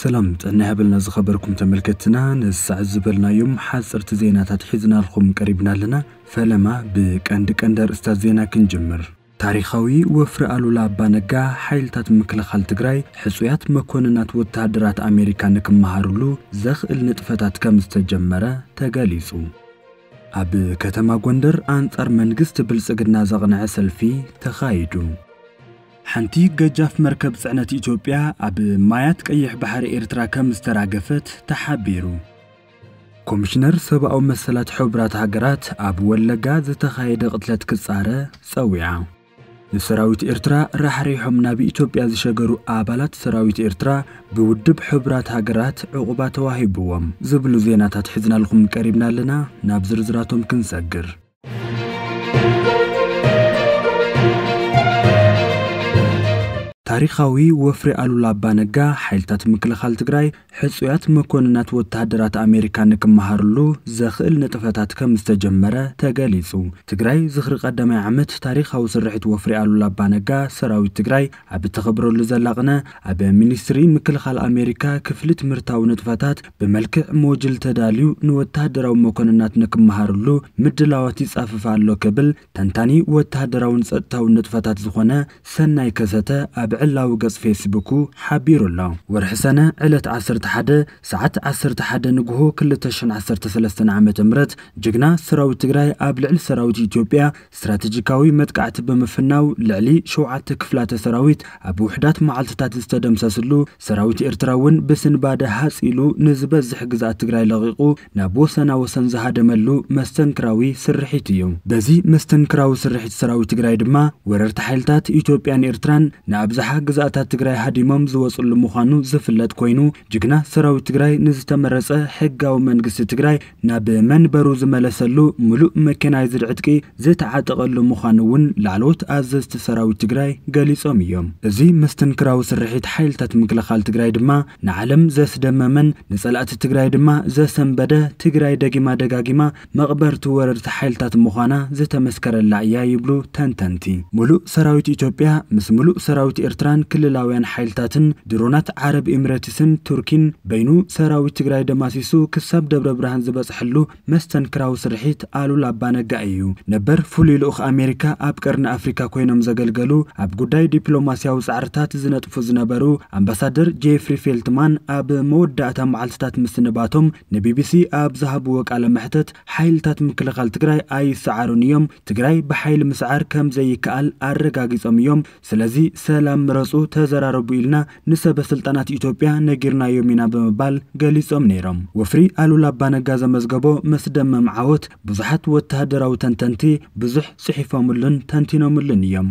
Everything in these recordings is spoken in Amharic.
ሰላም ጥዕና ያበልና ዝኸበርኩም ተመልከትና ንሳዕ ዝበልናዮም ሓፅርቲ ዜናታት ሒዝናልኩም ቀሪብና ኣለና ፈለማ ብቀንዲ ቀንዲ ርእስታት ዜና ክንጅምር ታሪኻዊ ወፍሪ ኣሉላ ኣባነጋ ሓይልታት ምክልኻል ትግራይ ሕፁያት መኮንናት ወተሃደራት ኣሜሪካ ንክመሃሩሉ ዘኽእል ንጥፈታት ከም ዝተጀመረ ተገሊጹ ኣብ ከተማ ጎንደር ኣንጻር መንግስቲ ብልጽግና ዘቕንዐ ሰልፊ ተኻይዱ ሓንቲ ገጃፍ መርከብ ጽዕነት ኢትዮጵያ ኣብ ማያት ቀይሕ ባሕሪ ኤርትራ ከም ዝተራገፈት ተሓቢሩ ኮሚሽነር ሰብኣዊ መሰላት ሕቡራት ሃገራት ኣብ ወለጋ ዝተኻየደ ቕትለት ክጻረ ጸዊዓ ንሰራዊት ኤርትራ ራሕሪሖም ናብ ኢትዮጵያ ዝሸገሩ ኣባላት ሰራዊት ኤርትራ ብውድብ ሕቡራት ሃገራት ዕቑባ ተዋሂብዎም ዝብሉ ዜናታት ሒዝናልኩም ቀሪብና ኣለና ናብ ዝርዝራቶም ክንሰግር ታሪኻዊ ወፍሪ ኣሉላ ኣባነጋ ሓይልታት ምክልኻል ትግራይ ሕፁያት መኮንናት ወተሃደራት ኣሜሪካ ንክመሃርሉ ዘኽእል ንጥፈታት ከም ዝተጀመረ ተገሊጹ ትግራይ ዝኽሪ ቀዳማይ ዓመት ታሪኻዊ ስርሒት ወፍሪ ኣሉላ ኣባነጋ ሰራዊት ትግራይ ኣብ እተኽብረሉ ዘላቕነ ኣብ ሚኒስትሪ ምክልኻል ኣሜሪካ ክፍሊ ትምህርታዊ ንጥፈታት ብመልክዕ ሞጅል ተዳልዩ ንወተሃደራዊ መኮንናት ንክመሃርሉ ምድላዋት ይጻፍፍ ኣሎ ክብል ተንታኒ ወተሃደራውን ጸጥታውን ንጥፈታት ዝኾነ ሰናይ ከሰተ ኣብ ዕል መላዊ ገጽ ፌስቡኩ ሓቢሩ ኣሎ ወርሒ ሰነ ዕለት 11 ሰዓት 11 ንግሆ 213 ዓ ም ጅግና ሰራዊት ትግራይ ኣብ ልዕሊ ሰራዊት ኢትዮጵያ ስትራቴጂካዊ መጥቃዕቲ ብምፍናው ልዕሊ ሸውዓተ ክፍላተ ሰራዊት ኣብ ውሕዳት መዓልትታት ዝተደምሰስሉ ሰራዊት ኤርትራ እውን ብስንባደ ሃፂሉ ንዝበዝሕ ግዛኣት ትግራይ ለቂቁ ናብ ወሰና ወሰን ዝሃደመሉ መስተንክራዊ ስርሒት እዩ በዚ መስተንክራዊ ስርሒት ሰራዊት ትግራይ ድማ ወረርቲ ሓይልታት ኢትዮጵያን ኤርትራን ንኣብዝሓ ኣብዝሓ ግዛኣታት ትግራይ ሃዲሞም ዝወፅሉ ምዃኑ ዝፍለጥ ኮይኑ ጅግና ሰራዊት ትግራይ ንዝተመረፀ ሕጋዊ መንግስቲ ትግራይ ናብ መንበሩ ዝመለሰሉ ሙሉእ መኬናይዝድ ዕጥቂ ዝተዓጠቐሉ ምዃኑ እውን ላዕሎት ኣዘዝቲ ሰራዊት ትግራይ ገሊፆም እዮም እዚ መስተንክራዊ ስርሒት ሓይልታት ምክልኻል ትግራይ ድማ ንዓለም ዘስደመመን ንጸላእቲ ትግራይ ድማ ዘሰንበደ ትግራይ ደጊማ ደጋጊማ መቕበርቲ ወረርቲ ሓይልታት ምዃና ዝተመስከረላ እያ ይብሉ ተንተንቲ ሙሉእ ሰራዊት ኢትዮጵያ ምስ ሙሉእ ሰራዊት ኤርትራ ኤርትራን ክልላውያን ሓይልታትን ድሮናት ዓረብ ኤምረትስን ቱርኪን በይኑ ሰራዊት ትግራይ ደማሲሱ ክሳብ ደብረ ብርሃን ዝበፅሐሉ መስተንክራዊ ስርሒት ኣሉል ኣባነጋ እዩ ነበር ፍሉይ ልኡኽ ኣሜሪካ ኣብ ቀርኒ ኣፍሪካ ኮይኖም ዘገልገሉ ኣብ ጉዳይ ዲፕሎማስያዊ ፃዕርታት ዝነጥፉ ዝነበሩ ኣምባሳደር ጄፍሪ ፌልትማን ኣብ መወዳእታ መዓልትታት ምስንባቶም ንቢቢሲ ኣብ ዝሃብዎ ቃለ ምሕተት ሓይልታት ምክልኻል ትግራይ ኣይሰዓሩን እዮም ትግራይ ብሓይሊ ምስዓር ከም ዘይከኣል ኣረጋጊፆም እዮም ስለዚ ሰላም ምረፁ ተዘራረቡ ኢልና ንሰበ ስልጣናት ኢትዮጵያ ነጊርናዮ ኢና ብምባል ገሊፆም ነይሮም ወፍሪ ኣሉላ ኣባነጋ ዘመዝገቦ መስደመ መምዓወት ብዙሓት ወተሃደራዊ ተንተንቲ ብዙሕ ጽሒፎሙሉን ተንቲኖሙሉን እዮም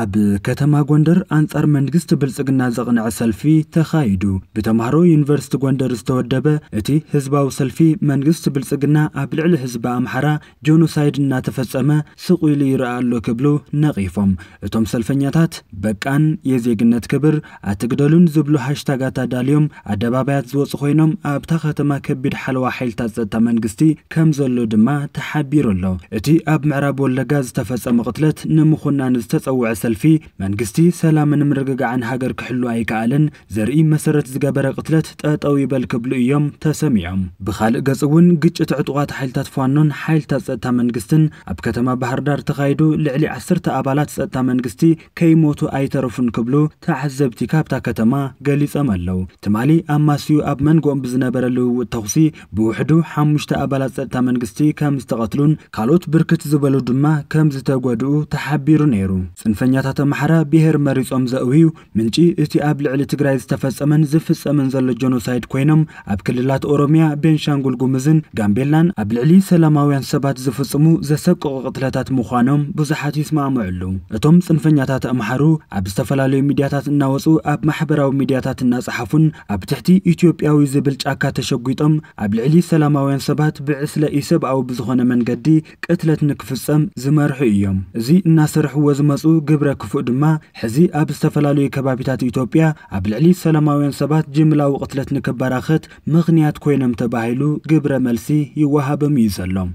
ኣብ ከተማ ጎንደር ኣንጻር መንግስቲ ብልጽግና ዘቕንዐ ሰልፊ ተኻይዱ ብተምሃሮ ዩኒቨርሲቲ ጎንደር ዝተወደበ እቲ ህዝባዊ ሰልፊ መንግስቲ ብልጽግና ኣብ ልዕሊ ህዝቢ ኣምሓራ ጆኖሳይድ እናተፈጸመ ስቑ ኢሉ ይረአ ኣሎ ክብሉ ነቒፎም እቶም ሰልፈኛታት በቃን የዜግነት ክብር ኣትግደሉን ዝብሉ ሃሽታጋት ኣዳልዮም ኣደባባያት ዝወፁ ኮይኖም ኣብታ ከተማ ከቢድ ሓለዋ ሓይልታት ፀጥታ መንግስቲ ከም ዘሎ ድማ ተሓቢሩ ኣሎ እቲ ኣብ ምዕራብ ወለጋ ዝተፈጸመ ቅትለት ንምኹናን ዝተፀውዐ ሰልፊ መንግስቲ ሰላምን ምርግጋዕን ሃገር ክሕሉ ኣይከኣልን ዘርኢ መሰረት ዝገበረ ቅትለት ጠጠው ይበል ክብሉ እዮም ተሰሚዖም ብካልእ ገጽ እውን ግጭት ዕጡቓት ሓይልታት ፋኖን ሓይልታት ጸጥታ መንግስትን ኣብ ከተማ ባህር ዳር ተኻይዱ ልዕሊ 10 ኣባላት ጸጥታ መንግስቲ ከይሞቱ ኣይተረፉን ክብሉ ተዓዘብቲ ካብታ ከተማ ገሊፆም ኣለው ትማሊ ኣብ ማስዩ ኣብ መንጎኦም ብዝነበረ ልውውጥ ተኹሲ ብውሕዱ ሓሙሽተ ኣባላት ጸጥታ መንግስቲ ከም ዝተቐትሉን ካልኦት ብርክት ዝበሉ ድማ ከም ዝተጎድኡ ተሓቢሩ ነይሩ ጽንፈኛ ሰልፈኛታት ኣምሓራ ብሄር መሪፆም ዘእውዩ ምንጪ እቲ ኣብ ልዕሊ ትግራይ ዝተፈፀመን ዝፍፀምን ዘሎ ጀኖሳይድ ኮይኖም ኣብ ክልላት ኦሮምያ ቤንሻንጉል ጉምዝን ጋምቤላን ኣብ ልዕሊ ሰላማውያን ሰባት ዝፍፅሙ ዘሰቅቑ ቅትለታት ምዃኖም ብዙሓት ይስማዕምዑሉ እቶም ፅንፈኛታት ኣምሓሩ ኣብ ዝተፈላለዩ ሚድያታት እናወፁ ኣብ ማሕበራዊ ሚድያታት እናፀሓፉን ኣብ ትሕቲ ኢትዮጵያዊ ዝብል ጫካ ተሸጒጦም ኣብ ልዕሊ ሰላማውያን ሰባት ብዕስለ ኢሰብኣዊ ብዝኾነ መንገዲ ቅትለት ንክፍፀም ዝመርሑ እዮም እዚ እናሰርሕዎ ዝመፁ ግብ ግብረ ክፉእ ድማ ሕዚ ኣብ ዝተፈላለዩ ከባቢታት ኢትዮጵያ ኣብ ልዕሊ ሰላማውያን ሰባት ጅምላዊ ቅትለት ንክበራኸት ምኽንያት ኮይኖም ተባሂሉ ግብረ መልሲ ይወሃቦም እዩ ዘሎም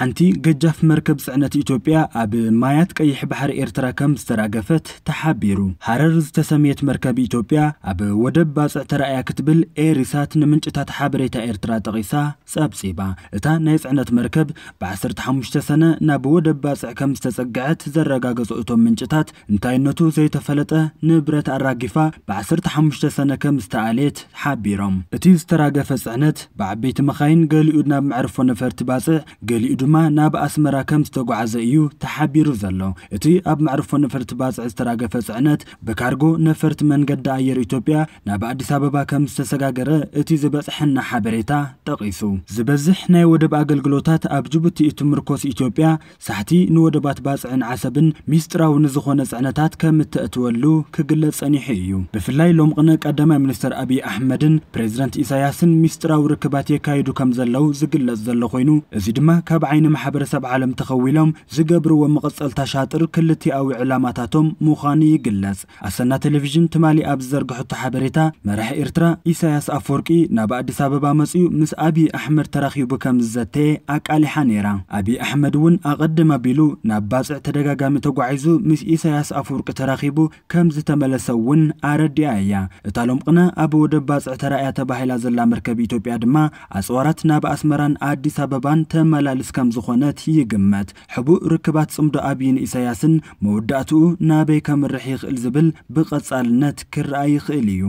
حنتي قجاف مركب صعنات إتوبيا أب مايات كيح بحر إرتراكم استراقفت تحابيرو هررز تسميت مركب إتوبيا أب ودب باس اعترا كتبل إيريسات نمنج تتحابري تا إرترا تغيسا سابسيبا إتا نايس عنات مركب بعصر تحمشت سنة ناب ودب باس اعكم استسقعت زرقا قزو إتوم منج تات انتاي نتو زي تفلت نبرت الراقفة بعصر تحمشت سنة كم استعاليت حابيروم إتي استراقف صعنات بعبيت مخاين قالي ادناب معرفو نفرت باسع قالي ادو ድማ ናብ ኣስመራ ከም ዝተጓዓዘ እዩ ተሓቢሩ ዘሎ እቲ ኣብ መዕርፎ ነፈርቲ ባፅዕ ዝተራገፈ ፅዕነት ብካርጎ ነፈርቲ መንገዲ ኣየር ኢትዮጵያ ናብ ኣዲስ ኣበባ ከም ዝተሰጋገረ እቲ ዝበፅሐና ሓበሬታ ጠቒሱ ዝበዝሕ ናይ ወደብ ኣገልግሎታት ኣብ ጅቡቲ እቲ ምርኮስ ኢትዮጵያ ሳሕቲ ንወደባት ባፅዕን ዓሰብን ሚስጢራዊ ንዝኾነ ፅዕነታት ከም እተእትወሉ ክግለፅ ፀኒሑ እዩ ብፍላይ ሎምቕነ ቀዳማይ ሚኒስትር ኣብዪ ኣሕመድን ፕሬዚደንት ኢሳያስን ሚስጢራዊ ርክባት የካይዱ ከም ዘለው ዝግለፅ ዘሎ ኮይኑ እዚ ድማ ካብ ዓይነ ዓይኒ ማሕበረሰብ ዓለም ተኸዊሎም ዝገብርዎ መቐፀልታ ሻጥር ክልቲኣዊ ዕላማታቶም ምዃኑ ይግለጽ ኣሰና ቴሌቭዥን ትማሊ ኣብ ዝዘርግሐቶ ሓበሬታ መራሒ ኤርትራ ኢሳያስ ኣፈወርቂ ናብ ኣዲስ ኣበባ መጺኡ ምስ ኣብዪ ኣሕመድ ተራኺቡ ከም ዝዘተየ ኣቃሊሓ ነይራ ኣብዪ ኣሕመድ እውን ኣቐድም ኣቢሉ ናብ ባፅዕ ተደጋጋሚ ተጓዒዙ ምስ ኢሳያስ ኣፈወርቂ ተራኺቡ ከም ዝተመለሰ እውን ኣረዲኣ እያ እታ ሎምቅነ ኣብ ወደብ ባፅዕ ተራእያ ተባሂላ ዘላ መርከብ ኢትዮጵያ ድማ ኣፅዋራት ናብ ኣስመራን ኣዲስ ኣበባን ተመላልስ ከም ከም ዝኾነት ይግመት ሕቡእ ርክባት ጽምዶ ኣብይን ኢሳያስን መወዳእትኡ ናበይ ከምርሕ ይኽእል ዝብል ብቐጻልነት ክረአ ይኽእል እዩ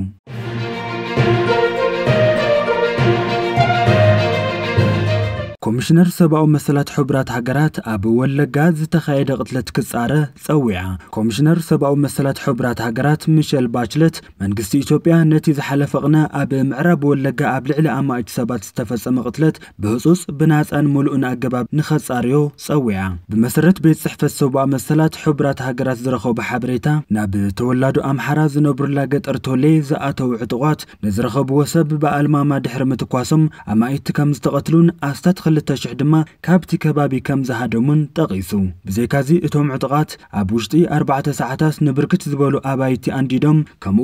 ኮሚሽነር ሰብኣዊ መሰላት ሕቡራት ሃገራት ኣብ ወለጋ ዝተኻየደ ቅትለት ክጻረ ጸዊዓ ኮሚሽነር ሰብኣዊ መሰላት ሕቡራት ሃገራት ሚሸል ባችለት መንግስቲ ኢትዮጵያ ነቲ ዝሓለፈ ቅነ ኣብ ምዕራብ ወለጋ ኣብ ልዕሊ ኣማእጅ ሰባት ዝተፈጸመ ቅትለት ብህፁፅ ብናፃን ሙሉእን ኣገባብ ንኸጻርዮ ጸዊዓ ብመሰረት ቤት ፅሕፈት ሰብኣዊ መሰላት ሕቡራት ሃገራት ዝረኸቦ ሓበሬታ ናብ ተወላዱ ኣምሓራ ዝነብሩላ ገጠር ቶሌ ዝኣተው ዕጡቋት ንዝረኸብዎ ሰብ ብኣልማማ ድሕሪ ምትኳሶም ኣማእቲ ከም ዝተቐትሉን ኣስታት ክልተ 2000 ድማ ካብቲ ከባቢ ከም ዝሃደሙን ጠቒሱ ብዘይካዚ እቶም ዕጡቓት ኣብ ውሽጢ ኣርባዕተ ሰዓታት ንብርክት ዝበሉ ኣባይቲ ኣንዲዶም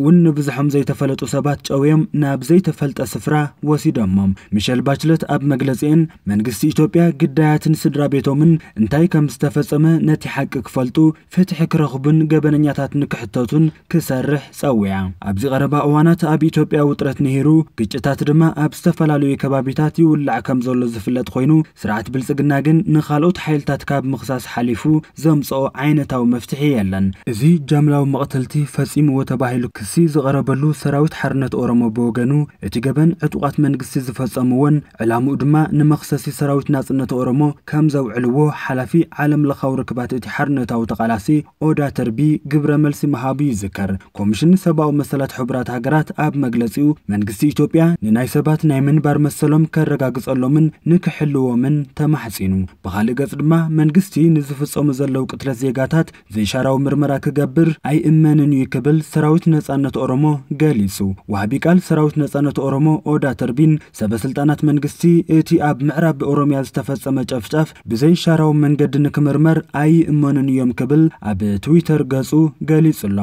ውን ንብዙሖም ዘይተፈለጡ ሰባት ጨውዮም ናብ ዘይተፈልጠ ስፍራ ወሲዶሞም ሚሸል ባችለት ኣብ መግለጺአን መንግስቲ ኢትዮጵያ ግዳያትን ስድራ ቤቶምን እንታይ ከም ዝተፈጸመ ነቲ ሓቂ ክፈልጡ ፍትሒ ክረኽቡን ገበነኛታት ንክሕተቱን ክሰርሕ ጸዊዓ ኣብዚ ቀረባ እዋናት ኣብ ኢትዮጵያ ውጥረት ንሂሩ ግጭታት ድማ ኣብ ዝተፈላለዩ ከባቢታት ይውላዕ ከም ዘሎ ዝፍለጥ ኮይኑ ስርዓት ብልፅግና ግን ንኻልኦት ሓይልታት ካብ ምኽሳስ ሓሊፉ ዘምፅኦ ዓይነታዊ መፍትሒ የለን እዚ ጃምላዊ መቕተልቲ ፈፂምዎ ተባሂሉ ክሲ ዝቐረበሉ ሰራዊት ሓርነት ኦሮሞ ብወገኑ እቲ ገበን ዕጡቓት መንግስቲ ዝፈፀምዎን ዕላምኡ ድማ ንመኽሰሲ ሰራዊት ናፅነት ኦሮሞ ከም ዘውዕልዎ ሓላፊ ዓለም ለኻዊ ርክባት እቲ ሓርነታዊ ተቓላሲ ኦዳ ተርቢ ግብረ መልሲ መሃቡ ይዝከር ኮሚሽን ሰብኣዊ መሰላት ሕቡራት ሃገራት ኣብ መግለፂኡ መንግስቲ ኢትዮጵያ ንናይ ሰባት ናይ ምንባር መሰሎም ከረጋግፀሎምን ንክሕል ክሕልዎምን ተማሕፂኑ ብኻልእ ገጽ ድማ መንግስቲ ንዝፍጸሙ ዘለው ቅትለት ዜጋታት ዘይሻራዊ ምርመራ ክገብር ኣይእመንን እዩ ክብል ሰራዊት ነጻነት ኦሮሞ ገሊጹ ዋህቢ ቃል ሰራዊት ነጻነት ኦሮሞ ኦዳ ተርቢን ሰበስልጣናት መንግስቲ እቲ ኣብ ምዕራብ ኦሮምያ ዝተፈጸመ ጨፍጫፍ ብዘይሻራዊ መንገዲ ንክምርመር ኣይእመንን እዮም ክብል ኣብ ትዊተር ገጹ ገሊጹ ኣሎ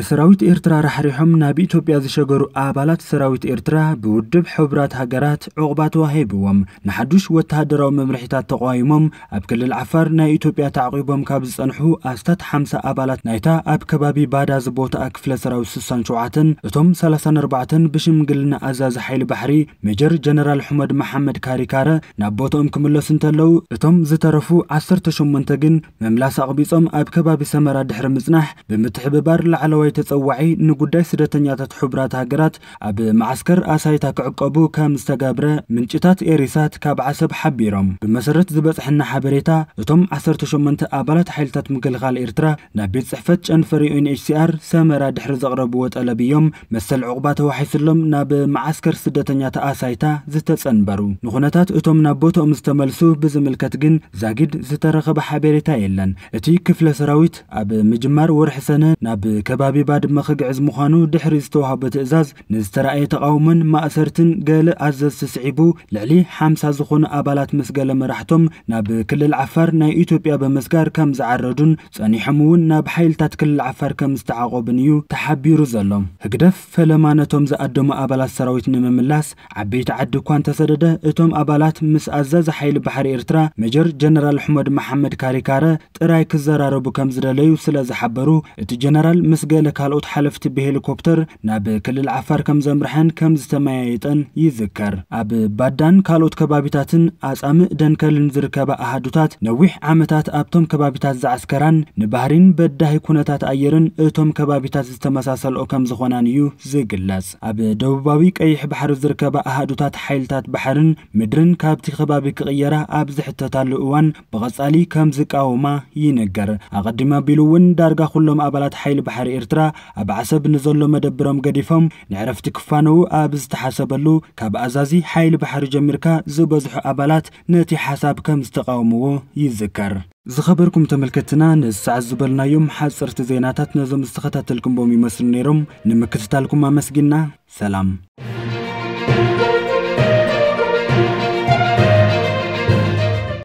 ንሰራዊት ኤርትራ ራሕሪሖም ናብ ኢትዮጵያ ዝሸገሩ ኣባላት ሰራዊት ኤርትራ ብውድብ ሕቡራት ሃገራት ዕቑባ ተዋሂብዎም ንሓዱሽ ወተሃደራዊ መምርሒታት ተቋሂሞም ኣብ ክልል ዓፋር ናይ ኢትዮጵያ ተዓቒቦም ካብ ዝጸንሑ ኣስታት 50 ኣባላት ናይታ ኣብ ከባቢ ባዳ ዝቦታኣ ክፍለ ሰራዊት 67 እቶም 34 ብሽምግልና ኣዛዚ ሓይሊ ባሕሪ ሜጀር ጀነራል ሕመድ መሓመድ ካሪካረ ናብ ቦቶኦም ክምለሱ እንተለዉ እቶም ዝተረፉ 18 ግን ምምላስ ኣቕቢጾም ኣብ ከባቢ ሰመራ ድሕሪ ምጽናሕ ብምትሕብባር ላዕለዋይ ዝነበረ ተፀዋዒ ንጉዳይ ስደተኛታት ሕቡራት ሃገራት ኣብ ማዓስከር ኣሳይታ ክዕቀቡ ከም ዝተጋብረ ምንጭታት ኤሪሳት ካብ ዓሰብ ሓቢሮም ብመሰረት ዝበፅሐና ሓበሬታ እቶም 18 ኣባላት ሓይልታት ምክልኻል ኤርትራ ናብ ቤት ፅሕፈት ጨንፈሪ ዩንችሲኣር ሰመራ ድሕሪ ዘቕረብዎ ጠለብ እዮም መሰል ዕቑባ ተዋሒሱሎም ናብ ማዓስከር ስደተኛት ኣሳይታ ዝተፀንበሩ ንኹነታት እቶም ናብ ቦትኦም ዝተመልሱ ብዝምልከት ግን ዛጊድ ዝተረኸበ ሓበሬታ የለን እቲ ክፍለ ሰራዊት ኣብ ምጅማር ወርሒ ሰነ ናብ ከባቢ ድማ ክግዕዝ ምዃኑ ድሕሪ ዝተዋህቦ ትእዛዝ ንዝተረኣየ ተቃውሞን ማእሰርትን ገለ ኣዘዝ ተስዒቡ ልዕሊ 50 ዝኾኑ ኣባላት ምስ ገለ መራሕቶም ናብ ክልል ዓፋር ናይ ኢትዮጵያ በመስጋር ከም ዝዓረዱን ጸኒሖም እውን ናብ ሓይልታት ክልል ዓፋር ከም ዝተዓቆብን እዩ ተሓቢሩ ዘሎ ህግደፍ ፈለማ ነቶም ዝኣደሙ ኣባላት ሰራዊት ንምምላስ ዓበይቲ ዓዲ እኳ እንተሰደደ እቶም ኣባላት ምስ ኣዘዝ ሓይሊ ባሕሪ ኤርትራ ሜጀር ጀነራል ኣሕመድ መሓመድ ካሪካረ ጥራይ ክዘራረቡ ከም ዝደለዩ ስለ ዝሓበሩ እቲ ጀነራል ምስ ገለ ካልኦት ሓለፍቲ ብሄሊኮፕተር ናብ ክልል ዓፋር ከም ዘምርሐን ከም ዝተመያየጠን ይዝከር ኣብ ባዳን ካልኦት ከባቢታትን ኣጻምእ ደንከልን ዝርከባ ኣሃዱታት ነዊሕ ዓመታት ኣብቶም ከባቢታት ዝዓስከራን ንባህሪን በዳሂ ኩነታት ኣየርን እቶም ከባቢታት ዝተመሳሰልኦ ከም ዝኾናን እዩ ዝግለጽ ኣብ ደቡባዊ ቀይሕ ባሕሪ ዝርከባ ኣሃዱታት ሓይልታት ባሕርን ምድርን ካብቲ ከባቢ ክቕየራ ኣብ ዝሕተታሉ እዋን ብቐጻሊ ከም ዝቃወማ ይንገር ኣቐዲማ ኣቢሉ እውን ዳርጋ ኩሎም ኣባላት ሓይሊ ባሕሪ ኤርትራ ኤርትራ ኣብ ዓሰብ ንዘሎ መደብሮም ገዲፎም ንዕረፍቲ ክፋነዉ ኣብ ዝተሓሰበሉ ካብ ኣዛዚ ሓይሊ ባሕሪ ጀሚርካ ዝበዝሑ ኣባላት ነቲ ሓሳብ ከም ዝተቃወምዎ ይዝከር ዝኸበርኩም ተመልከትና ንሳዕ ዝበልናዮም ሓፅርቲ ዜናታት ነዞም ዝተኸታተልኩምቦም ይመስሉ ነይሮም ንምክትታልኩም ኣመስጊና ሰላም